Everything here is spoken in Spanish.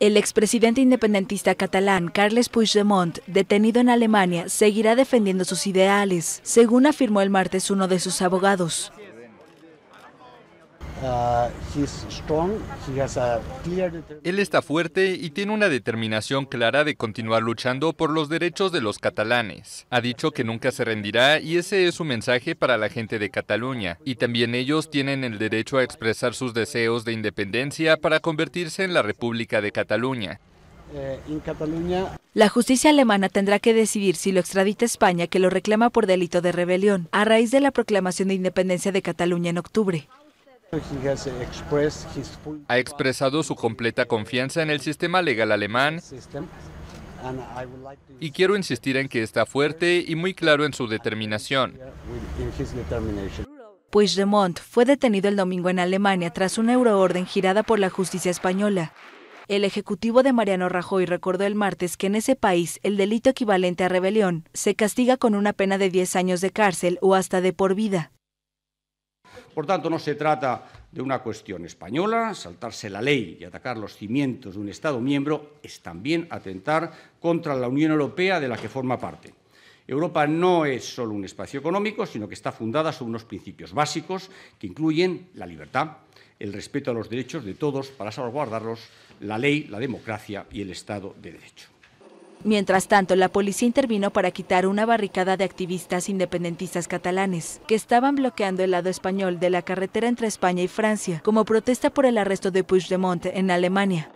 El expresidente independentista catalán Carles Puigdemont, detenido en Alemania, seguirá defendiendo sus ideales, según afirmó el martes uno de sus abogados. Uh, Él está fuerte y tiene una determinación clara de continuar luchando por los derechos de los catalanes. Ha dicho que nunca se rendirá y ese es su mensaje para la gente de Cataluña. Y también ellos tienen el derecho a expresar sus deseos de independencia para convertirse en la República de Cataluña. Uh, la justicia alemana tendrá que decidir si lo extradita España, que lo reclama por delito de rebelión, a raíz de la proclamación de independencia de Cataluña en octubre. Ha expresado su completa confianza en el sistema legal alemán y quiero insistir en que está fuerte y muy claro en su determinación. Puigdemont pues fue detenido el domingo en Alemania tras una euroorden girada por la justicia española. El ejecutivo de Mariano Rajoy recordó el martes que en ese país el delito equivalente a rebelión se castiga con una pena de 10 años de cárcel o hasta de por vida. Por tanto, no se trata de una cuestión española, saltarse la ley y atacar los cimientos de un Estado miembro es también atentar contra la Unión Europea de la que forma parte. Europa no es solo un espacio económico, sino que está fundada sobre unos principios básicos que incluyen la libertad, el respeto a los derechos de todos para salvaguardarlos, la ley, la democracia y el Estado de Derecho. Mientras tanto, la policía intervino para quitar una barricada de activistas independentistas catalanes que estaban bloqueando el lado español de la carretera entre España y Francia como protesta por el arresto de Puigdemont en Alemania.